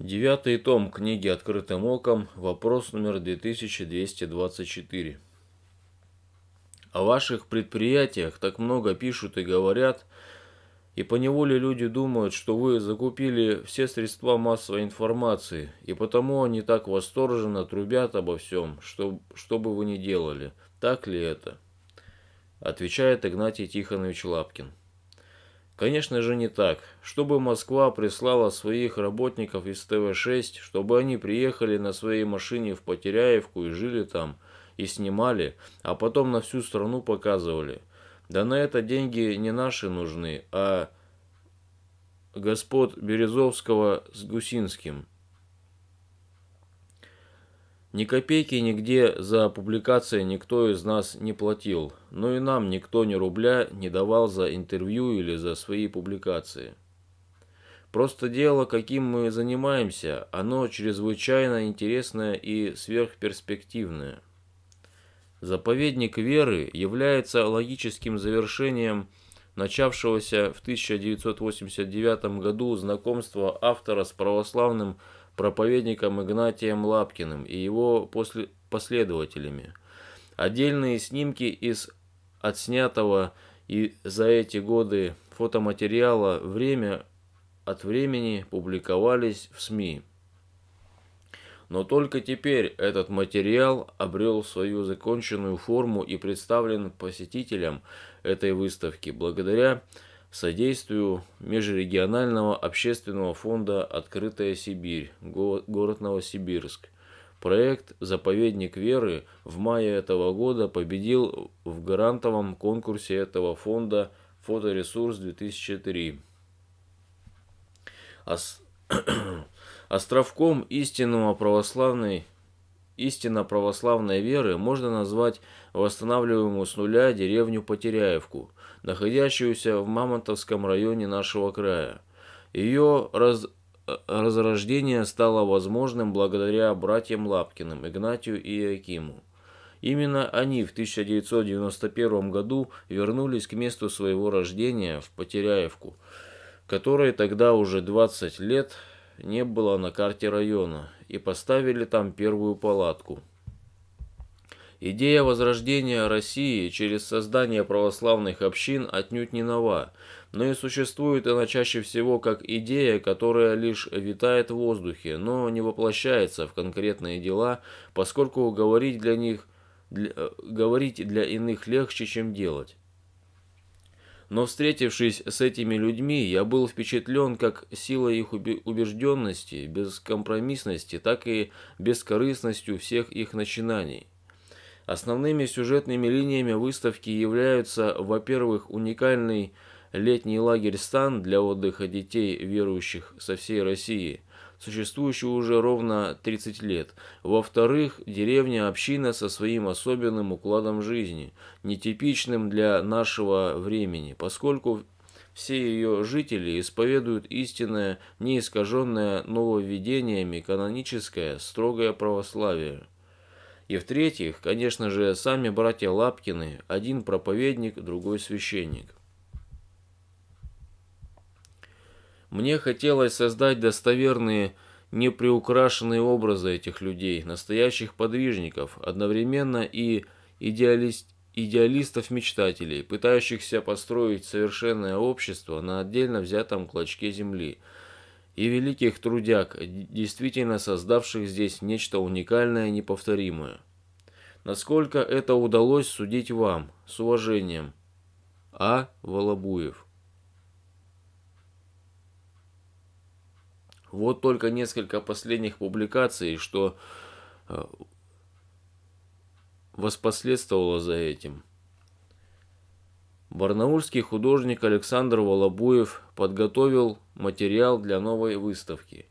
Девятый том книги «Открытым оком», вопрос номер 2224. О ваших предприятиях так много пишут и говорят, и поневоле люди думают, что вы закупили все средства массовой информации, и потому они так восторженно трубят обо всем, что, что бы вы ни делали. Так ли это? Отвечает Игнатий Тихонович Лапкин. Конечно же не так. Чтобы Москва прислала своих работников из ТВ-6, чтобы они приехали на своей машине в Потеряевку и жили там, и снимали, а потом на всю страну показывали. Да на это деньги не наши нужны, а господ Березовского с Гусинским. Ни копейки нигде за публикации никто из нас не платил, но ну и нам никто ни рубля не давал за интервью или за свои публикации. Просто дело, каким мы занимаемся, оно чрезвычайно интересное и сверхперспективное. Заповедник веры является логическим завершением начавшегося в 1989 году знакомства автора с православным проповедником Игнатием Лапкиным и его после последователями. Отдельные снимки из отснятого и за эти годы фотоматериала время от времени публиковались в СМИ. Но только теперь этот материал обрел свою законченную форму и представлен посетителям этой выставки благодаря содействию Межрегионального общественного фонда «Открытая Сибирь», город Новосибирск. Проект «Заповедник веры» в мае этого года победил в грантовом конкурсе этого фонда «Фоторесурс-2003». Островком истинного православной Истинно православной веры можно назвать восстанавливаемую с нуля деревню Потеряевку – находящуюся в Мамонтовском районе нашего края. Ее раз... Э, разрождение стало возможным благодаря братьям Лапкиным, Игнатию и Акиму. Именно они в 1991 году вернулись к месту своего рождения в Потеряевку, которой тогда уже 20 лет не было на карте района, и поставили там первую палатку – Идея возрождения России через создание православных общин отнюдь не нова, но и существует она чаще всего как идея, которая лишь витает в воздухе, но не воплощается в конкретные дела, поскольку говорить для них для, э, говорить для иных легче, чем делать. Но встретившись с этими людьми, я был впечатлен как силой их убежденности, бескомпромиссности, так и бескорыстностью всех их начинаний. Основными сюжетными линиями выставки являются, во-первых, уникальный летний лагерь «Стан» для отдыха детей, верующих со всей России, существующий уже ровно 30 лет. Во-вторых, деревня-община со своим особенным укладом жизни, нетипичным для нашего времени, поскольку все ее жители исповедуют истинное, неискаженное нововведениями каноническое, строгое православие. И в-третьих, конечно же, сами братья Лапкины, один проповедник, другой священник. Мне хотелось создать достоверные, неприукрашенные образы этих людей, настоящих подвижников, одновременно и идеалист, идеалистов-мечтателей, пытающихся построить совершенное общество на отдельно взятом клочке земли – и великих трудяг, действительно создавших здесь нечто уникальное и неповторимое. Насколько это удалось судить вам, с уважением. А. Волобуев. Вот только несколько последних публикаций, что э, воспоследствовало за этим. Барнаульский художник Александр Волобуев подготовил материал для новой выставки.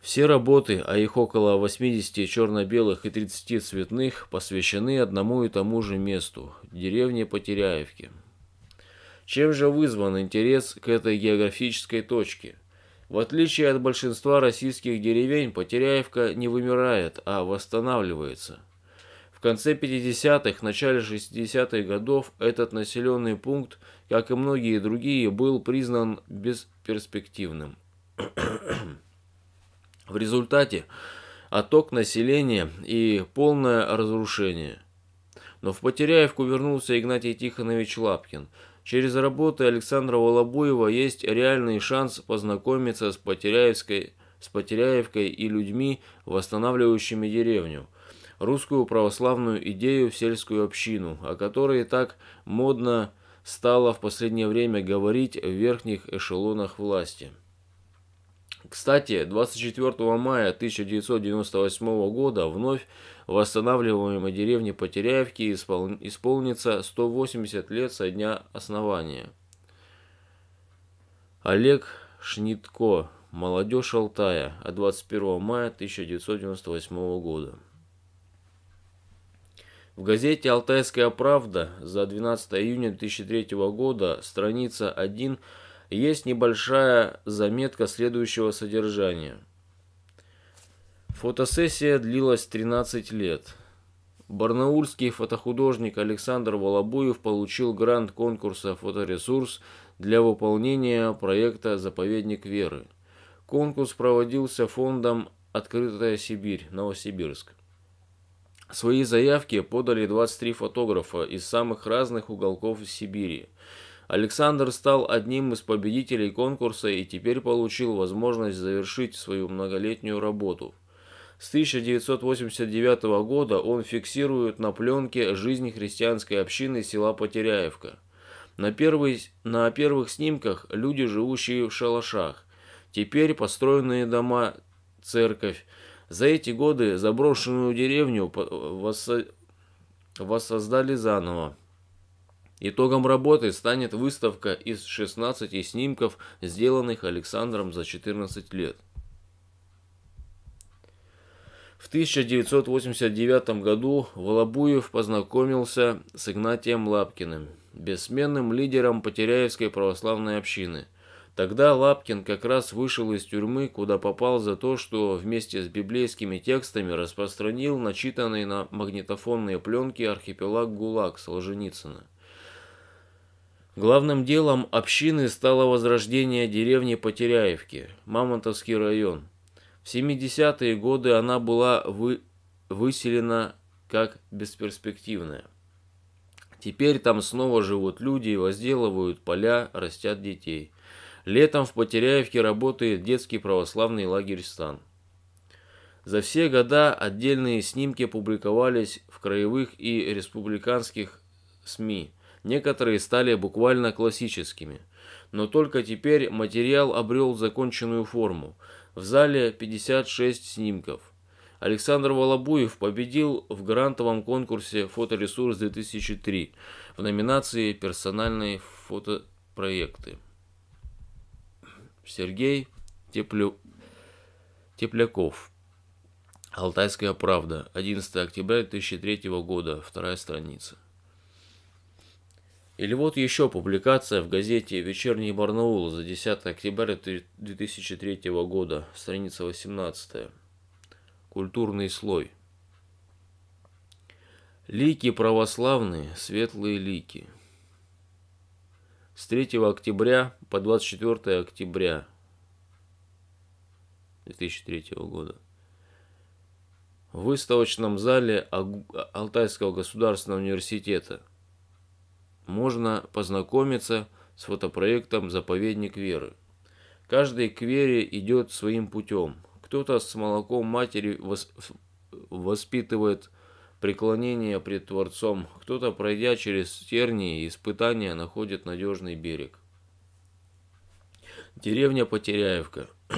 Все работы, а их около 80 черно-белых и 30 цветных, посвящены одному и тому же месту – деревне Потеряевки. Чем же вызван интерес к этой географической точке? В отличие от большинства российских деревень, Потеряевка не вымирает, а восстанавливается. В конце 50-х, начале 60-х годов этот населенный пункт – как и многие другие, был признан бесперспективным. В результате отток населения и полное разрушение. Но в Потеряевку вернулся Игнатий Тихонович Лапкин. Через работы Александра Волобуева есть реальный шанс познакомиться с Потеряевской с Потеряевкой и людьми, восстанавливающими деревню, русскую православную идею в сельскую общину, о которой так модно стало в последнее время говорить в верхних эшелонах власти. Кстати, 24 мая 1998 года вновь восстанавливаемой деревне Потеряевки испол... исполнится 180 лет со дня основания. Олег Шнитко, молодежь Алтая, от 21 мая 1998 года. В газете «Алтайская правда» за 12 июня 2003 года, страница 1, есть небольшая заметка следующего содержания. Фотосессия длилась 13 лет. Барнаульский фотохудожник Александр Волобуев получил грант конкурса «Фоторесурс» для выполнения проекта «Заповедник Веры». Конкурс проводился фондом «Открытая Сибирь», Новосибирск. Свои заявки подали 23 фотографа из самых разных уголков Сибири. Александр стал одним из победителей конкурса и теперь получил возможность завершить свою многолетнюю работу. С 1989 года он фиксирует на пленке жизнь христианской общины села Потеряевка. На, первый, на первых снимках люди, живущие в шалашах, теперь построенные дома, церковь, за эти годы заброшенную деревню э, воссоздали заново. Итогом работы станет выставка из 16 снимков, сделанных Александром за 14 лет. В 1989 году Волобуев познакомился с Игнатием Лапкиным, бессменным лидером Потеряевской православной общины – Тогда Лапкин как раз вышел из тюрьмы, куда попал за то, что вместе с библейскими текстами распространил начитанные на магнитофонные пленки архипелаг ГУЛАГ Солженицына. Главным делом общины стало возрождение деревни Потеряевки, Мамонтовский район. В 70-е годы она была вы... выселена как бесперспективная. Теперь там снова живут люди, возделывают поля, растят детей – Летом в Потеряевке работает детский православный лагерь «Стан». За все года отдельные снимки публиковались в краевых и республиканских СМИ. Некоторые стали буквально классическими. Но только теперь материал обрел законченную форму. В зале 56 снимков. Александр Волобуев победил в грантовом конкурсе «Фоторесурс-2003» в номинации «Персональные фотопроекты». Сергей Теплю... Тепляков. Алтайская правда. 11 октября 2003 года. Вторая страница. Или вот еще публикация в газете «Вечерний Барнаул» за 10 октября 2003 года, страница 18. Культурный слой. Лики православные, светлые лики – с 3 октября по 24 октября 2003 года в выставочном зале Алтайского государственного университета можно познакомиться с фотопроектом «Заповедник веры». Каждый к вере идет своим путем. Кто-то с молоком матери воспитывает преклонения пред Творцом, кто-то, пройдя через тернии и испытания, находит надежный берег. Деревня Потеряевка.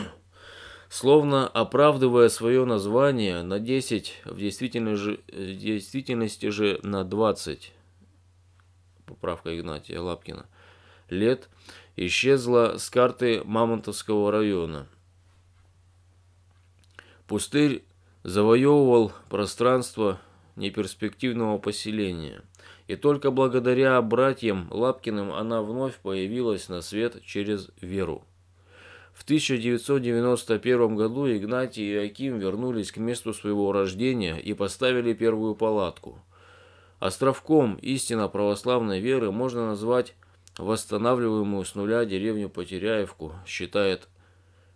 Словно оправдывая свое название на 10, в действительности же, в действительности же на 20, поправка Игнатия Лапкина, лет исчезла с карты Мамонтовского района. Пустырь завоевывал пространство неперспективного поселения. И только благодаря братьям Лапкиным она вновь появилась на свет через веру. В 1991 году Игнатий и Аким вернулись к месту своего рождения и поставили первую палатку. Островком истинно православной веры можно назвать восстанавливаемую с нуля деревню Потеряевку, считает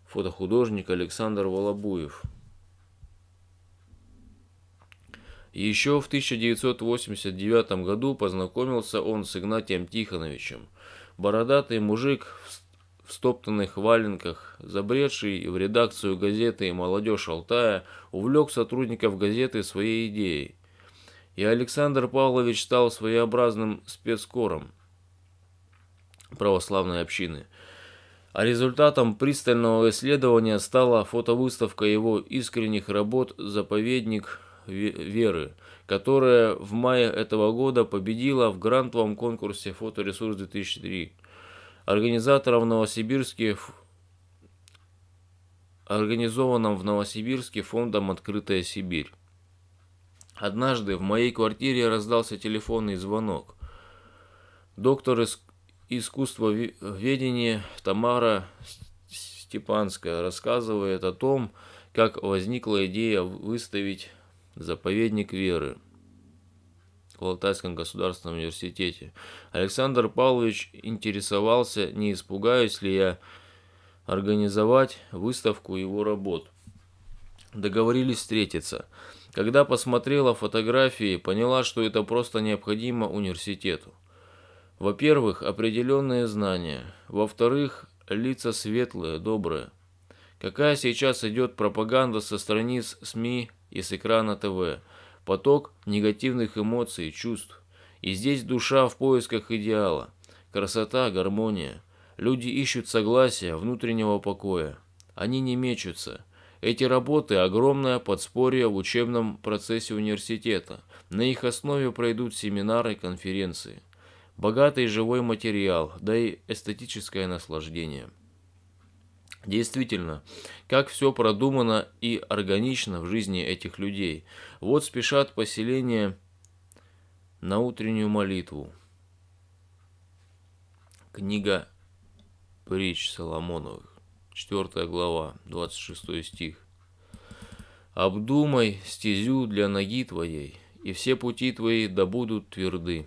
фотохудожник Александр Волобуев. Еще в 1989 году познакомился он с Игнатием Тихоновичем. Бородатый мужик в стоптанных валенках, забредший в редакцию газеты «Молодежь Алтая», увлек сотрудников газеты своей идеей. И Александр Павлович стал своеобразным спецкором православной общины. А результатом пристального исследования стала фотовыставка его искренних работ «Заповедник Веры, которая в мае этого года победила в грантовом конкурсе «Фоторесурс-2003». Организатором в Новосибирске организованном в Новосибирске фондом «Открытая Сибирь». Однажды в моей квартире раздался телефонный звонок. Доктор из искусства ведения Тамара Степанская рассказывает о том, как возникла идея выставить Заповедник веры в Алтайском государственном университете. Александр Павлович интересовался, не испугаюсь ли я организовать выставку его работ. Договорились встретиться. Когда посмотрела фотографии, поняла, что это просто необходимо университету. Во-первых, определенные знания. Во-вторых, лица светлые, добрые. Какая сейчас идет пропаганда со страниц СМИ и с экрана ТВ. Поток негативных эмоций и чувств. И здесь душа в поисках идеала. Красота, гармония. Люди ищут согласия, внутреннего покоя. Они не мечутся. Эти работы – огромное подспорье в учебном процессе университета. На их основе пройдут семинары конференции. Богатый живой материал, да и эстетическое наслаждение – Действительно, как все продумано и органично в жизни этих людей. Вот спешат поселения на утреннюю молитву. Книга Притч Соломоновых, 4 глава, 26 стих. «Обдумай стезю для ноги твоей, и все пути твои да будут тверды».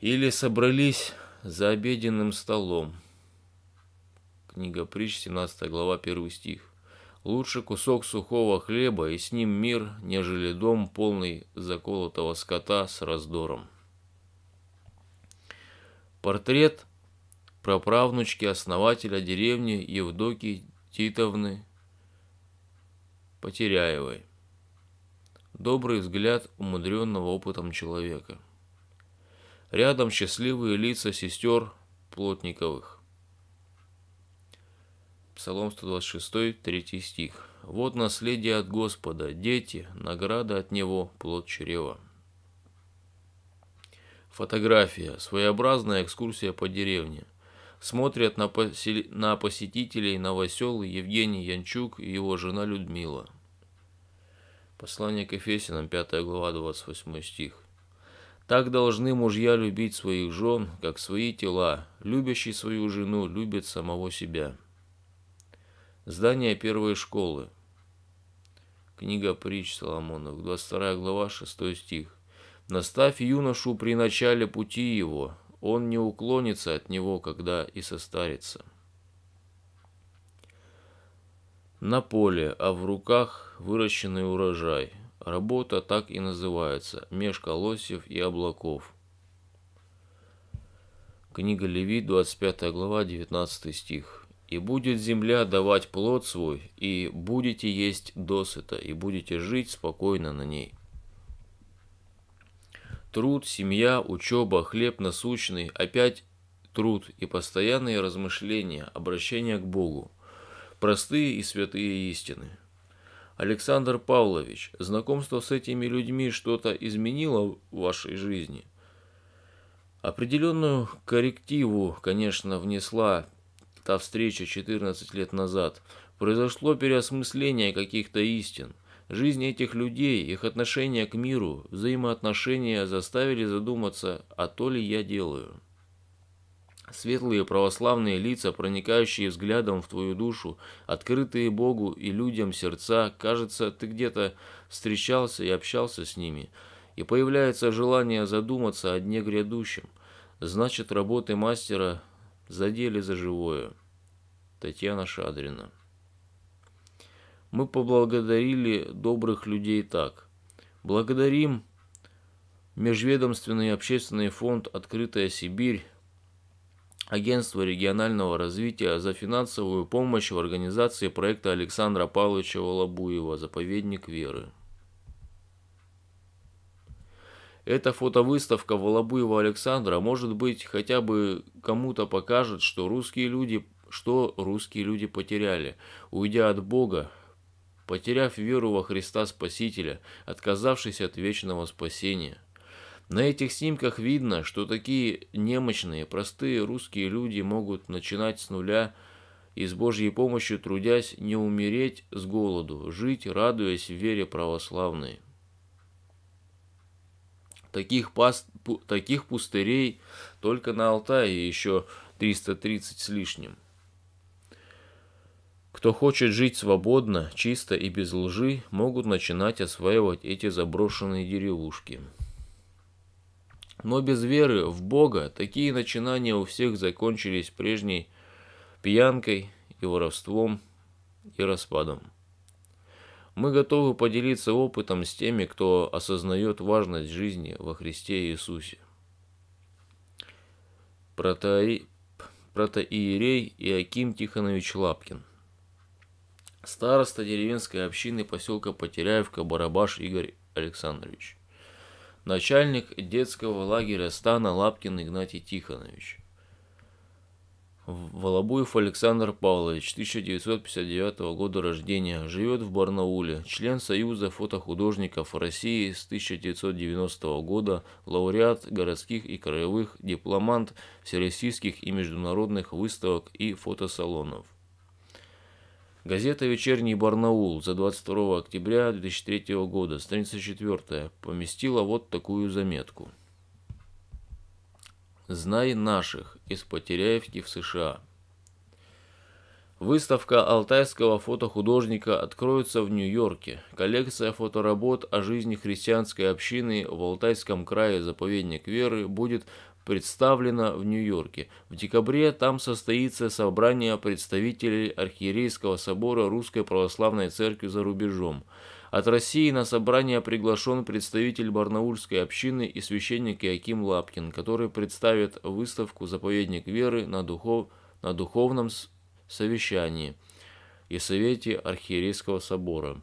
Или собрались за обеденным столом. Книга притч, 17 глава, 1 стих. Лучше кусок сухого хлеба и с ним мир, нежели дом, полный заколотого скота с раздором. Портрет праправнучки основателя деревни Евдокии Титовны Потеряевой. Добрый взгляд умудренного опытом человека – Рядом счастливые лица сестер Плотниковых. Псалом 126, 3 стих. «Вот наследие от Господа, дети, награда от Него, плод чрева». Фотография. Своеобразная экскурсия по деревне. Смотрят на, посели... на посетителей новоселы Евгений Янчук и его жена Людмила. Послание к Ефесянам, 5 глава, 28 стих. Так должны мужья любить своих жен, как свои тела. Любящий свою жену любит самого себя. Здание первой школы. Книга притч Соломонов, 22 глава, 6 стих. «Наставь юношу при начале пути его, он не уклонится от него, когда и состарится». На поле, а в руках выращенный урожай – Работа так и называется «Меж колосьев и облаков». Книга Левит, 25 глава, 19 стих. «И будет земля давать плод свой, и будете есть досыта, и будете жить спокойно на ней». Труд, семья, учеба, хлеб насущный, опять труд и постоянные размышления, обращение к Богу. Простые и святые истины – Александр Павлович, знакомство с этими людьми что-то изменило в вашей жизни? Определенную коррективу, конечно, внесла та встреча 14 лет назад. Произошло переосмысление каких-то истин. Жизнь этих людей, их отношение к миру, взаимоотношения заставили задуматься, а то ли я делаю. Светлые православные лица, проникающие взглядом в твою душу, открытые Богу и людям сердца, кажется, ты где-то встречался и общался с ними, и появляется желание задуматься о дне грядущем. Значит, работы мастера задели за живое. Татьяна Шадрина Мы поблагодарили добрых людей так. Благодарим Межведомственный общественный фонд «Открытая Сибирь», Агентства регионального развития за финансовую помощь в организации проекта Александра Павловича Волобуева «Заповедник веры». Эта фотовыставка Волобуева Александра, может быть, хотя бы кому-то покажет, что русские люди, что русские люди потеряли, уйдя от Бога, потеряв веру во Христа Спасителя, отказавшись от вечного спасения – на этих снимках видно, что такие немощные, простые русские люди могут начинать с нуля и с Божьей помощью, трудясь, не умереть с голоду, жить, радуясь в вере православной. Таких, паст, пу, таких пустырей только на Алтае еще 330 с лишним. Кто хочет жить свободно, чисто и без лжи, могут начинать осваивать эти заброшенные деревушки. Но без веры в Бога такие начинания у всех закончились прежней пьянкой и воровством и распадом. Мы готовы поделиться опытом с теми, кто осознает важность жизни во Христе Иисусе. Протоиерей Иаким Тихонович Лапкин Староста деревенской общины поселка Потеряевка Барабаш Игорь Александрович начальник детского лагеря стана Лапкин Игнатий Тихонович. Волобуев Александр Павлович, 1959 года рождения, живет в Барнауле, член Союза фотохудожников России с 1990 года, лауреат городских и краевых, дипломант всероссийских и международных выставок и фотосалонов. Газета «Вечерний Барнаул» за 22 октября 2003 года, страница 4, поместила вот такую заметку. «Знай наших» из Потеряевки в США. Выставка алтайского фотохудожника откроется в Нью-Йорке. Коллекция фоторабот о жизни христианской общины в Алтайском крае «Заповедник веры» будет представлена в Нью-Йорке. В декабре там состоится собрание представителей Архиерейского собора Русской Православной Церкви за рубежом. От России на собрание приглашен представитель Барнаульской общины и священник Иаким Лапкин, который представит выставку «Заповедник веры» на, духов... на духовном совещании и совете Архиерейского собора.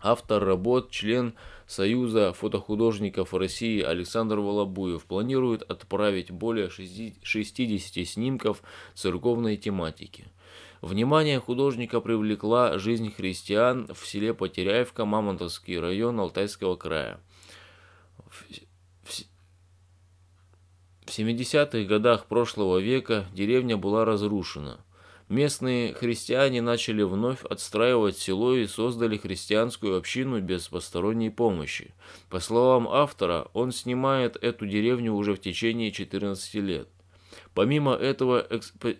Автор работ, член Союза фотохудожников России Александр Волобуев планирует отправить более 60 снимков церковной тематики. Внимание художника привлекла жизнь христиан в селе Потеряевка, Мамонтовский район Алтайского края. В 70-х годах прошлого века деревня была разрушена – Местные христиане начали вновь отстраивать село и создали христианскую общину без посторонней помощи. По словам автора, он снимает эту деревню уже в течение 14 лет. Помимо этого, экспо...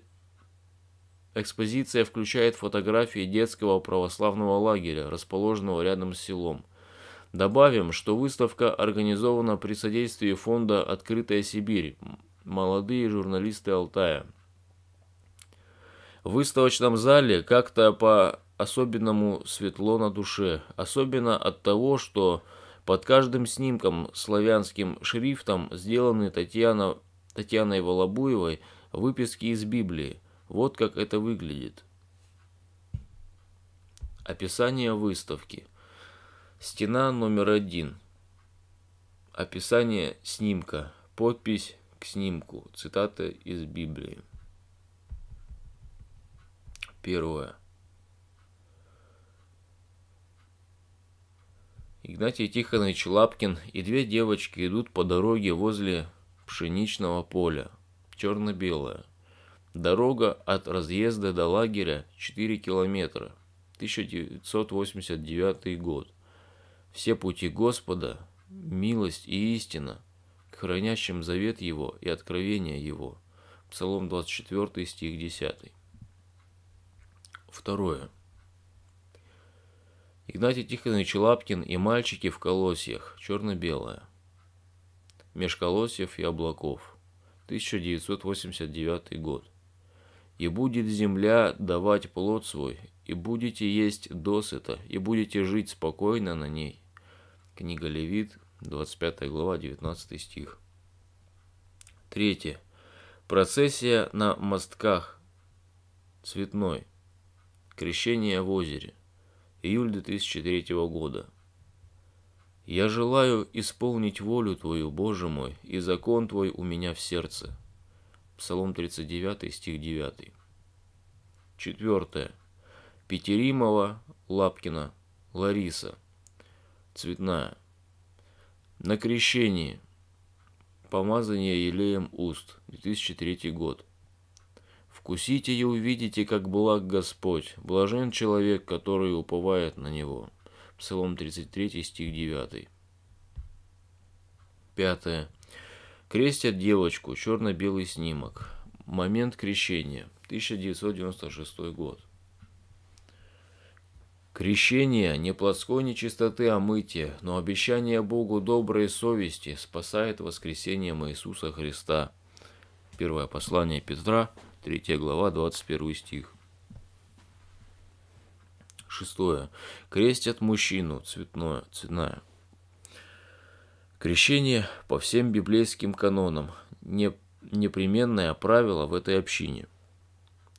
экспозиция включает фотографии детского православного лагеря, расположенного рядом с селом. Добавим, что выставка организована при содействии фонда «Открытая Сибирь» «Молодые журналисты Алтая», в выставочном зале как-то по-особенному светло на душе, особенно от того, что под каждым снимком славянским шрифтом сделаны Татьяна, Татьяной Волобуевой выписки из Библии. Вот как это выглядит. Описание выставки. Стена номер один. Описание снимка. Подпись к снимку. Цитата из Библии. Первое. Игнатий Тихонович Лапкин и две девочки идут по дороге возле пшеничного поля, черно-белое. Дорога от разъезда до лагеря 4 километра, 1989 год. Все пути Господа, милость и истина, к хранящим завет Его и откровение Его. Псалом 24, стих 10. Второе. Игнатий Тихонович Лапкин и мальчики в колосьях. Черно-белое. Меж колосьев и облаков. 1989 год. И будет земля давать плод свой, и будете есть досыта, и будете жить спокойно на ней. Книга Левит, 25 глава, 19 стих. Третье. Процессия на мостках. Цветной. Крещение в озере. Июль 2003 года. Я желаю исполнить волю Твою, Боже мой, и закон Твой у меня в сердце. Псалом 39, стих 9. Четвертое. Петеримова, Лапкина, Лариса. Цветная. На крещении. Помазание елеем уст. 2003 год. Вкусите и увидите, как благ Господь, блажен человек, который уповает на Него. Псалом 33, стих 9. Пятое. Крестят девочку, черно-белый снимок. Момент крещения, 1996 год. Крещение не плотской нечистоты омытия, а но обещание Богу доброй совести спасает воскресением Иисуса Христа. Первое послание Петра, 3 глава, 21 стих. Шестое. Крестят мужчину, цветное, цветная. Крещение по всем библейским канонам не, непременное правило в этой общине.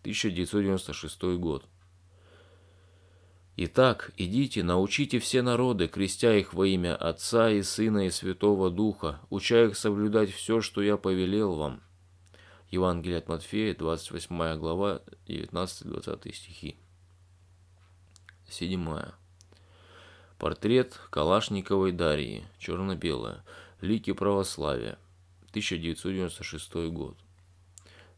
1996 год. Итак, идите, научите все народы, крестя их во имя Отца и Сына и Святого Духа, уча их соблюдать все, что я повелел вам, Евангелие от Матфея, 28 глава, 19-20 стихи. 7. Портрет Калашниковой Дарьи, черно-белая, Лики православия, 1996 год.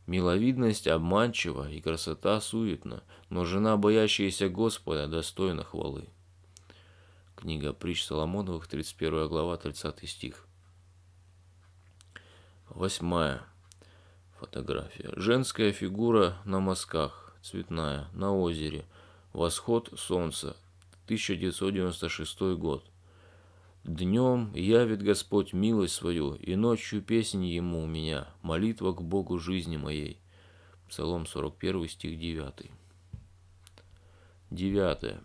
Миловидность обманчива и красота суетна, но жена, боящаяся Господа, достойна хвалы. Книга Притч Соломоновых, 31 глава, 30 стих. Восьмая. Фотография. Женская фигура на мазках, цветная, на озере. Восход солнца. 1996 год. Днем явит Господь милость свою, и ночью песнь Ему у меня, молитва к Богу жизни моей. Псалом 41, стих 9. 9.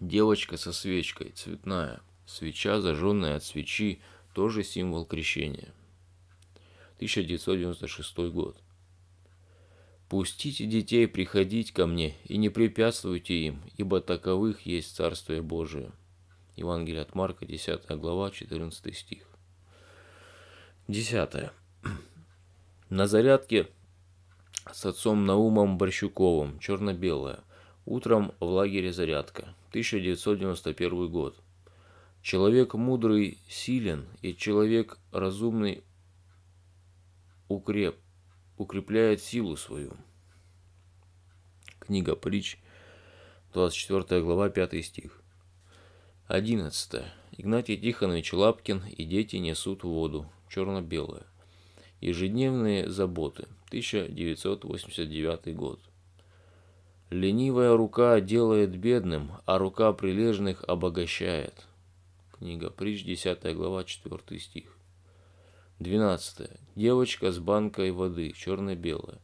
Девочка со свечкой, цветная. Свеча, зажженная от свечи, тоже символ крещения. 1996 год. «Пустите детей приходить ко мне и не препятствуйте им, ибо таковых есть Царствие Божие». Евангелие от Марка, 10 глава, 14 стих. 10. На зарядке с отцом Наумом Борщуковым, черно-белое. Утром в лагере «Зарядка», 1991 год. Человек мудрый силен, и человек разумный укреп, укрепляет силу свою. Книга Притч, 24 глава, 5 стих. 11. Игнатий Тихонович Лапкин и дети несут воду. Черно-белое. Ежедневные заботы. 1989 год. Ленивая рука делает бедным, а рука прилежных обогащает. Книга Притч, 10 глава, 4 стих. 12. Девочка с банкой воды, черно-белая.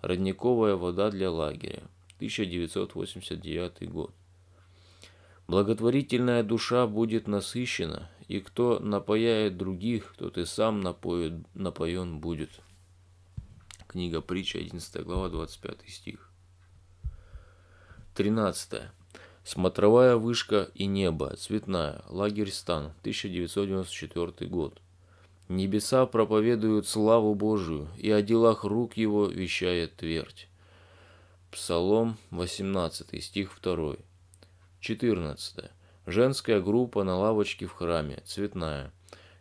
Родниковая вода для лагеря. 1989 год. Благотворительная душа будет насыщена, и кто напояет других, тот и сам напоит, напоен будет. Книга притча, 11 глава, 25 стих. 13. Смотровая вышка и небо, цветная, лагерь Стан, 1994 год. Небеса проповедуют славу Божию, и о делах рук его вещает твердь. Псалом 18, стих 2. 14. Женская группа на лавочке в храме, цветная.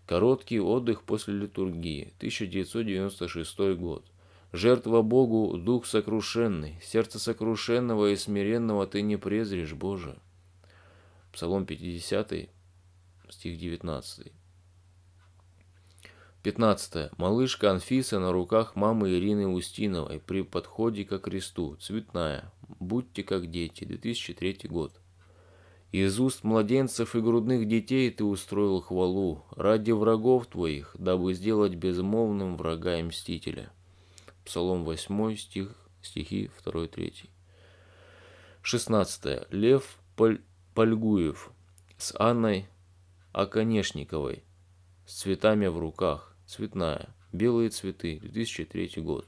Короткий отдых после литургии, 1996 год. Жертва Богу, дух сокрушенный, сердце сокрушенного и смиренного ты не презришь, Боже. Псалом 50, стих 19. 15. Малышка Анфиса на руках мамы Ирины Устиновой при подходе ко кресту. Цветная. Будьте как дети. 2003 год. Из уст младенцев и грудных детей ты устроил хвалу ради врагов твоих, дабы сделать безмолвным врага и мстителя. Псалом 8, стих, стихи 2-3. 16. Лев Поль... Польгуев с Анной Оконешниковой с цветами в руках. Цветная. Белые цветы. 2003 год.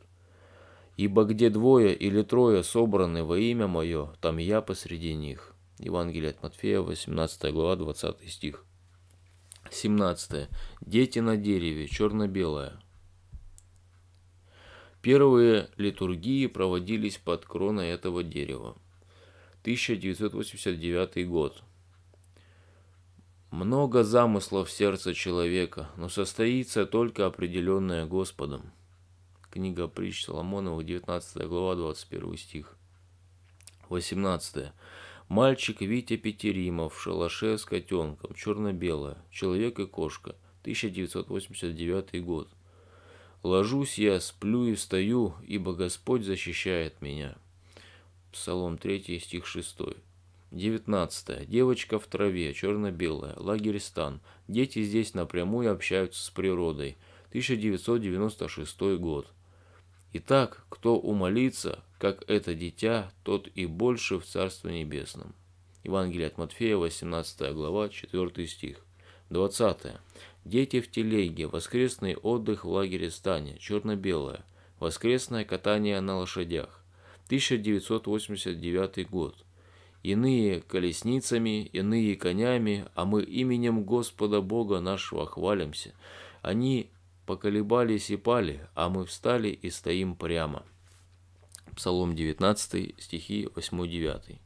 Ибо где двое или трое собраны во имя мое, там я посреди них. Евангелие от Матфея, 18 глава, 20 стих. 17. Дети на дереве, черно-белое. Первые литургии проводились под кроной этого дерева. 1989 год. Много замыслов в сердце человека, но состоится только определенное Господом. Книга Притч Соломонова, 19 глава, 21 стих. 18. Мальчик Витя Петеримов в шалаше с котенком, черно-белое, человек и кошка, 1989 год. Ложусь я, сплю и встаю, ибо Господь защищает меня. Псалом 3, стих 6. 19. Девочка в траве, черно-белая, лагерь Стан. Дети здесь напрямую общаются с природой. 1996 год. Итак, кто умолится, как это дитя, тот и больше в Царстве Небесном. Евангелие от Матфея, 18 глава, 4 стих. 20. Дети в телеге, воскресный отдых в лагере Стане, черно-белое, воскресное катание на лошадях. 1989 год иные колесницами, иные конями, а мы именем Господа Бога нашего хвалимся. Они поколебались и пали, а мы встали и стоим прямо». Псалом 19, стихи 8-9.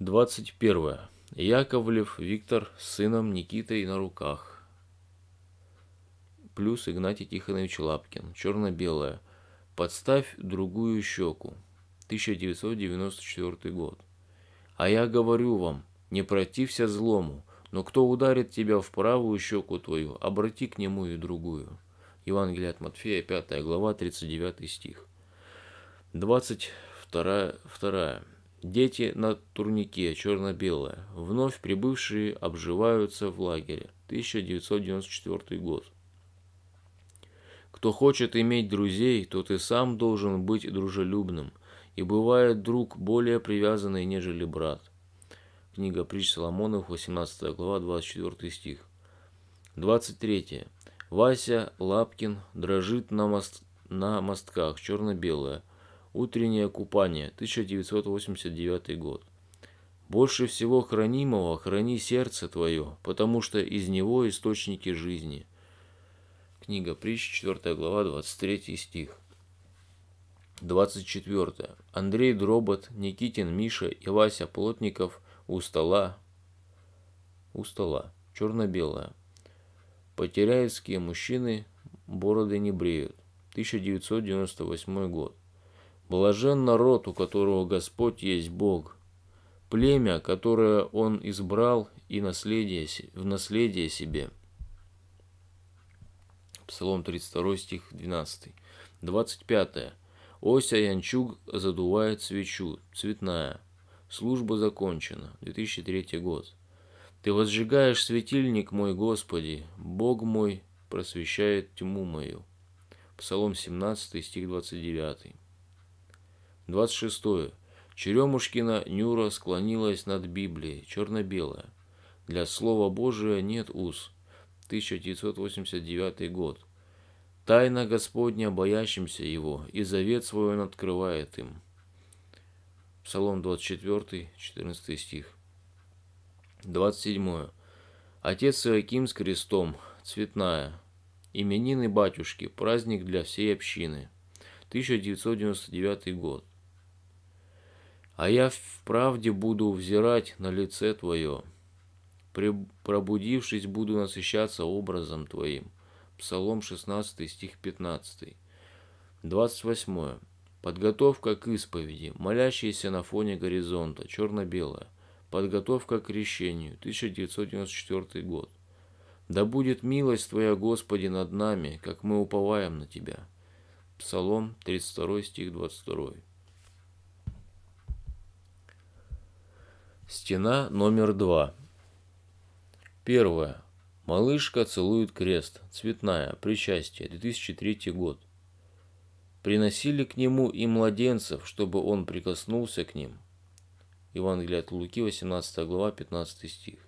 21. Яковлев Виктор с сыном Никитой на руках. Плюс Игнатий Тихонович Лапкин. Черно-белое. Подставь другую щеку. 1994 год. А я говорю вам, не протився злому, но кто ударит тебя в правую щеку твою, обрати к нему и другую. Евангелие от Матфея, 5 глава, 39 стих. 22. 2. Дети на турнике, черно-белое. Вновь прибывшие обживаются в лагере. 1994 год. Кто хочет иметь друзей, тот и сам должен быть дружелюбным – и бывает друг более привязанный, нежели брат. Книга притч Соломоновых, 18 глава, 24 стих. 23. Вася Лапкин дрожит на, мост... на мостках, черно-белое. Утреннее купание, 1989 год. Больше всего хранимого храни сердце твое, потому что из него источники жизни. Книга притч, 4 глава, 23 стих. 24. Андрей Дробот, Никитин, Миша и Вася Плотников у стола. У стола. Черно-белое. Потеряевские мужчины бороды не бреют. 1998 год. Блажен народ, у которого Господь есть Бог. Племя, которое Он избрал и наследие, в наследие себе. Псалом 32 стих 12. 25. Ося Янчук задувает свечу. Цветная. Служба закончена. 2003 год. Ты возжигаешь светильник мой, Господи. Бог мой просвещает тьму мою. Псалом 17, стих 29. 26. Черемушкина Нюра склонилась над Библией, черно-белая. Для Слова Божия нет уз. 1989 год. Тайна Господня боящимся Его, и завет свой Он открывает им. Псалом 24, 14 стих. 27. Отец Иоаким с крестом, цветная. Именины батюшки, праздник для всей общины. 1999 год. А я в правде буду взирать на лице Твое, пробудившись, буду насыщаться образом Твоим. Псалом 16, стих 15. 28. Подготовка к исповеди, молящиеся на фоне горизонта, черно белое Подготовка к крещению, 1994 год. «Да будет милость Твоя, Господи, над нами, как мы уповаем на Тебя». Псалом 32, стих 22. Стена номер два. Первое. Малышка целует крест. Цветная. Причастие. 2003 год. Приносили к нему и младенцев, чтобы он прикоснулся к ним. Евангелие от Луки, 18 глава, 15 стих.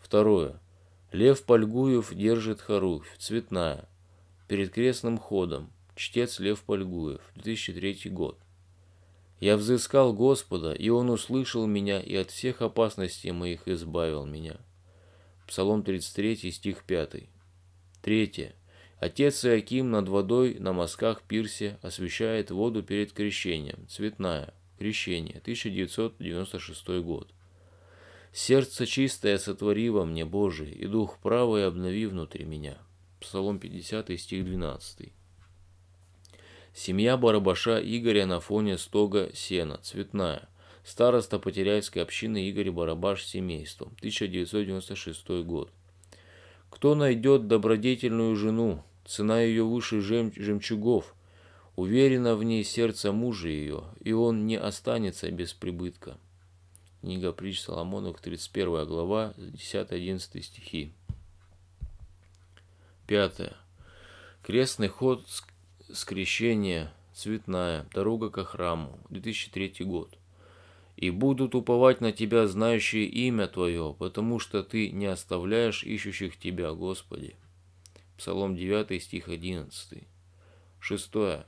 Второе. Лев Польгуев держит хоругвь, цветная, перед крестным ходом, чтец Лев Польгуев, 2003 год. Я взыскал Господа, и Он услышал меня, и от всех опасностей моих избавил меня. Псалом 33, стих 5. Третье. Отец Иаким над водой на мазках пирсе освещает воду перед крещением. Цветная. Крещение. 1996 год. «Сердце чистое сотвори во мне, Божий, и дух правый обнови внутри меня». Псалом 50, стих 12. Семья барабаша Игоря на фоне стога сена. Цветная староста Потеряевской общины Игорь Барабаш с семейством, 1996 год. Кто найдет добродетельную жену, цена ее выше жем жемчугов, уверена в ней сердце мужа ее, и он не останется без прибытка. Книга притч Соломоновых, 31 глава, 10-11 стихи. Пятое. Крестный ход скрещение, цветная, дорога к храму, 2003 год. И будут уповать на Тебя, знающие имя Твое, потому что Ты не оставляешь ищущих Тебя, Господи. Псалом 9, стих 11. Шестое.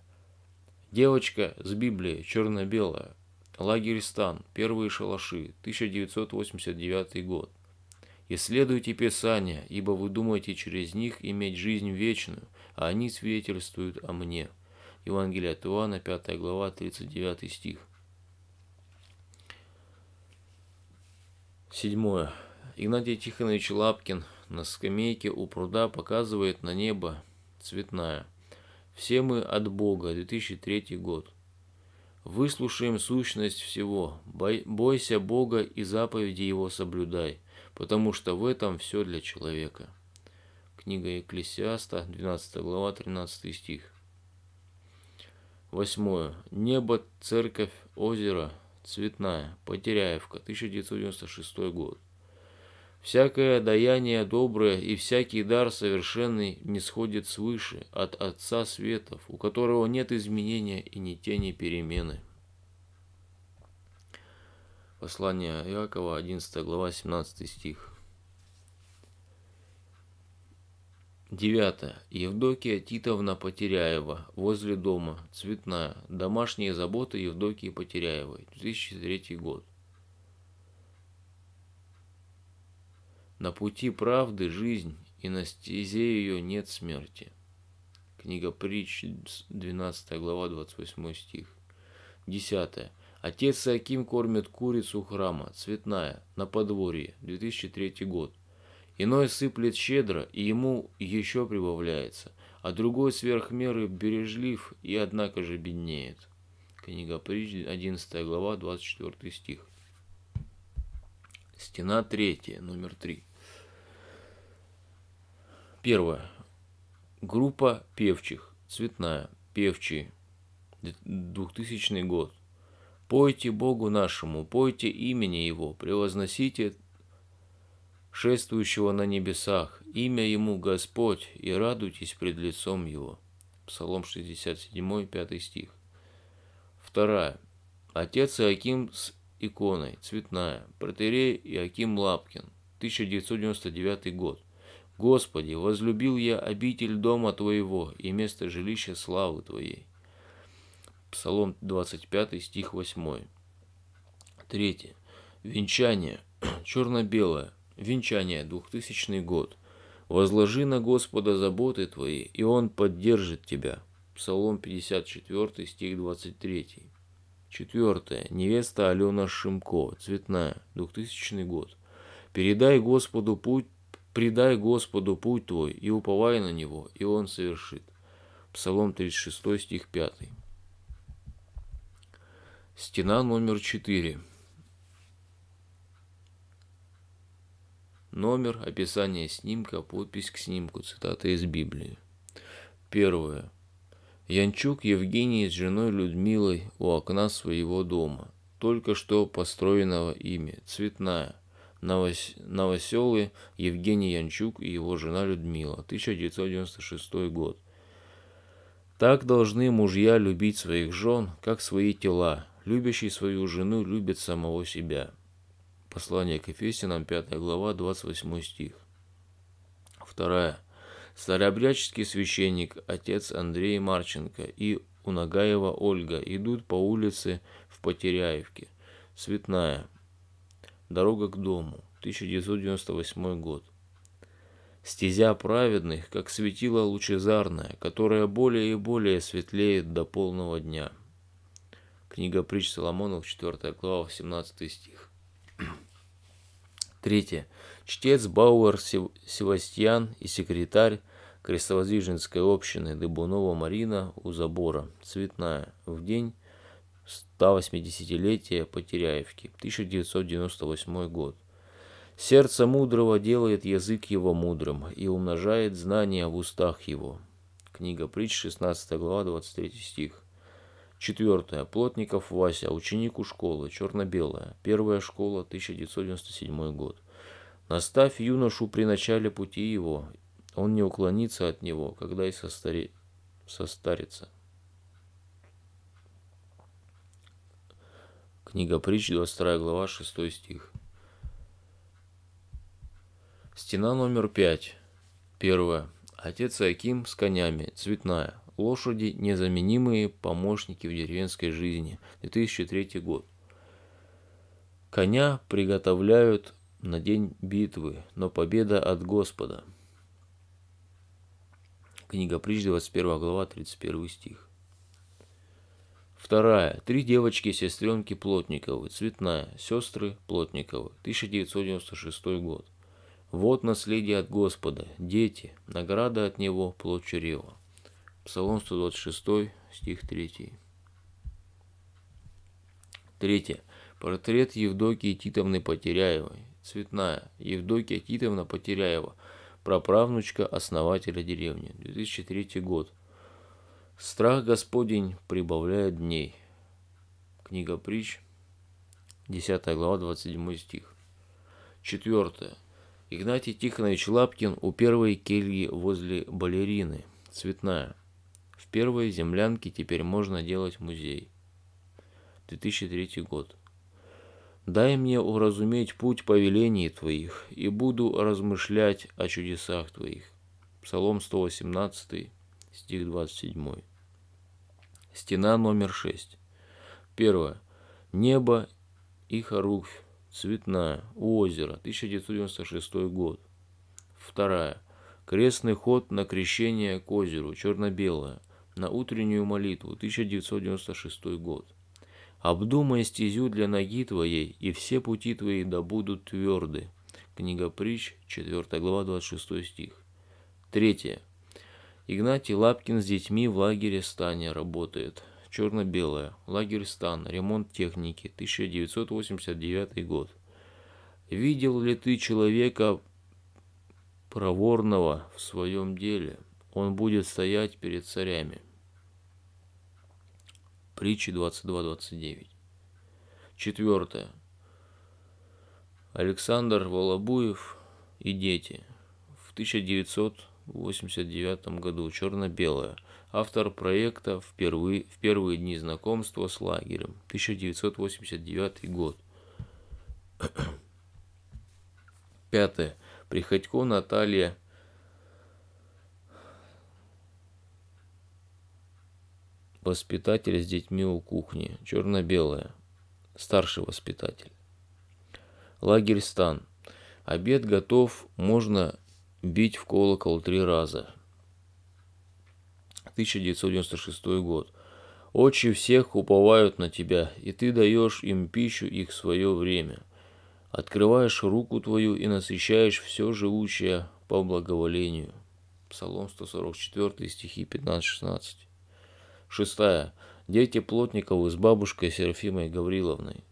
Девочка с Библии, черно-белая. Лагерь Стан, первые шалаши, 1989 год. Исследуйте Писания, ибо вы думаете через них иметь жизнь вечную, а они свидетельствуют о мне. Евангелие от Иоанна, 5 глава, 39 стих. Седьмое. Игнатий Тихонович Лапкин на скамейке у пруда показывает на небо цветная. Все мы от Бога, 2003 год. Выслушаем сущность всего. Бойся Бога и заповеди Его соблюдай, потому что в этом все для человека. Книга Екклесиаста, 12 глава, 13 стих. Восьмое. Небо, церковь, озеро – Цветная, Потеряевка, 1996 год. Всякое даяние доброе и всякий дар совершенный не сходит свыше от Отца Светов, у которого нет изменения и ни тени перемены. Послание Иакова, 11 глава, 17 стих. Девятое. Евдокия Титовна Потеряева. Возле дома. Цветная. Домашние заботы Евдокии Потеряевой. 2003 год. На пути правды жизнь, и на стезе ее нет смерти. Книга Притч, 12 глава, 28 стих. Десятое. Отец Аким кормит курицу храма. Цветная. На подворье. 2003 год. Иной сыплет щедро, и ему еще прибавляется, а другой сверх меры бережлив и однако же беднеет. Книга Притч, 11 глава, 24 стих. Стена третья, номер три. Первое. Группа певчих. Цветная. Певчие. 2000 год. Пойте Богу нашему, пойте имени Его, превозносите шествующего на небесах, имя Ему Господь, и радуйтесь пред лицом Его». Псалом 67, 5 стих. Вторая. Отец Иаким с иконой, цветная, протерей Иаким Лапкин, 1999 год. «Господи, возлюбил я обитель дома Твоего и место жилища славы Твоей». Псалом 25, стих 8. Третье. Венчание. Черно-белое. Венчание, 2000 год. Возложи на Господа заботы твои, и Он поддержит тебя. Псалом 54, стих 23. Четвертое. Невеста Алена Шимко, цветная, 2000 год. Передай Господу путь, предай Господу путь твой, и уповай на Него, и Он совершит. Псалом 36, стих 5. Стена номер 4. Номер, описание снимка, подпись к снимку, цитата из Библии. Первое. Янчук Евгений с женой Людмилой у окна своего дома, только что построенного ими, цветная. Новос... Новоселы Евгений Янчук и его жена Людмила, 1996 год. Так должны мужья любить своих жен, как свои тела. Любящий свою жену любит самого себя. Послание к Ефесянам, 5 глава, 28 стих. Вторая. Старообрядческий священник, отец Андрей Марченко и Унагаева Ольга идут по улице в Потеряевке. Цветная. Дорога к дому. 1998 год. Стезя праведных, как светило лучезарное, которое более и более светлеет до полного дня. Книга притч Соломонов, 4 глава, 17 стих. Третье. Чтец Бауэр Сев... Севастьян и секретарь Крестовоздвиженской общины Дыбунова Марина у забора. Цветная. В день 180-летия Потеряевки. 1998 год. Сердце мудрого делает язык его мудрым и умножает знания в устах его. Книга Притч, 16 глава, 23 стих. Четвертое. Плотников Вася, ученик у школы, черно-белая. Первая школа, 1997 год. Наставь юношу при начале пути его, он не уклонится от него, когда и состари... состарится. Книга Притч, 22 глава, 6 стих. Стена номер 5. Первая. Отец Аким с конями, цветная, Лошади – незаменимые помощники в деревенской жизни. 2003 год. Коня приготовляют на день битвы, но победа от Господа. Книга Притч, 21 глава, 31 стих. Вторая. Три девочки-сестренки Плотниковы. Цветная. Сестры Плотниковы. 1996 год. Вот наследие от Господа, дети, награда от Него плод чрева. Псалом 126, стих 3. Третье. Портрет Евдокии Титовны Потеряевой. Цветная. Евдокия Титовна Потеряева. Проправнучка основателя деревни. 2003 год. Страх Господень прибавляет дней. Книга притч, 10 глава, 27 стих. Четвертое. Игнатий Тихонович Лапкин у первой кельи возле балерины. Цветная. В первой землянке теперь можно делать музей. 2003 год. Дай мне уразуметь путь повелений Твоих, и буду размышлять о чудесах Твоих. Псалом 118, стих 27. Стена номер 6. Первое. Небо и Харуфь. Цветная. У озера. 1996 год. Вторая. Крестный ход на крещение к озеру. Черно-белое на утреннюю молитву, 1996 год. «Обдумай стезю для ноги твоей, и все пути твои да будут тверды». Книга Притч, 4 глава, 26 стих. Третье. Игнатий Лапкин с детьми в лагере Стане работает. Черно-белое. Лагерь Стан. Ремонт техники. 1989 год. Видел ли ты человека проворного в своем деле? Он будет стоять перед царями. Притчи 2229. Четвертое. Александр Волобуев и дети. В 1989 году «Черно-белое». Автор проекта впервые, «В первые дни знакомства с лагерем». 1989 год. Пятое. Приходько Наталья Воспитатель с детьми у кухни, черно-белая. Старший воспитатель. Лагерь стан. Обед готов, можно бить в колокол три раза. 1996 год. Очи всех уповают на тебя, и ты даешь им пищу их свое время. Открываешь руку твою и насыщаешь все живущее по благоволению. Псалом 144, стихи 15-16. Шестая. Дети Плотниковы с бабушкой Серафимой Гавриловной.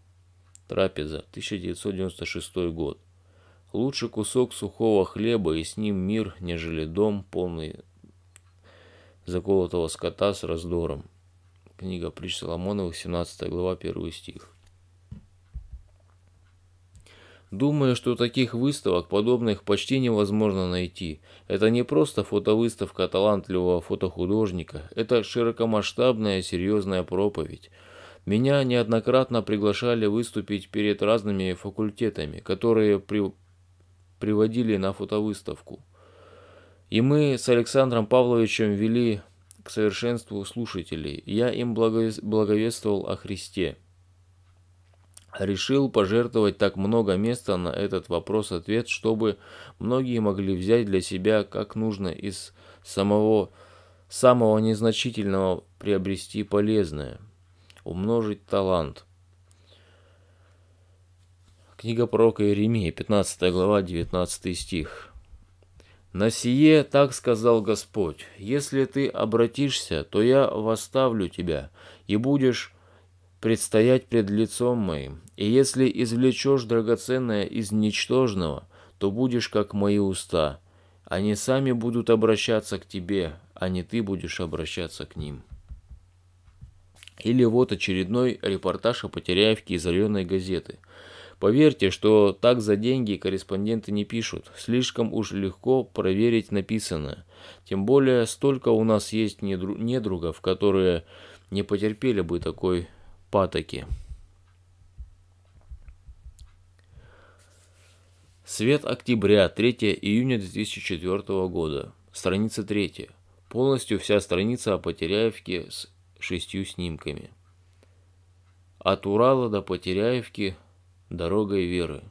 Трапеза. 1996 год. Лучше кусок сухого хлеба и с ним мир, нежели дом, полный заколотого скота с раздором. Книга Притч Соломоновых, 17 глава, 1 стих. Думаю, что таких выставок подобных почти невозможно найти. Это не просто фотовыставка талантливого фотохудожника, это широкомасштабная серьезная проповедь. Меня неоднократно приглашали выступить перед разными факультетами, которые при... приводили на фотовыставку. И мы с Александром Павловичем вели к совершенству слушателей. Я им благовествовал о Христе решил пожертвовать так много места на этот вопрос-ответ, чтобы многие могли взять для себя, как нужно из самого самого незначительного приобрести полезное, умножить талант. Книга пророка Иеремии, 15 глава, 19 стих. «На сие так сказал Господь, если ты обратишься, то я восставлю тебя, и будешь предстоять пред лицом моим, и если извлечешь драгоценное из ничтожного, то будешь как мои уста. Они сами будут обращаться к тебе, а не ты будешь обращаться к ним. Или вот очередной репортаж о Потеряевке из районной газеты. Поверьте, что так за деньги корреспонденты не пишут. Слишком уж легко проверить написанное. Тем более, столько у нас есть недругов, которые не потерпели бы такой патоки. Свет октября, 3 июня 2004 года. Страница 3. Полностью вся страница о Потеряевке с шестью снимками. От Урала до Потеряевки дорогой веры.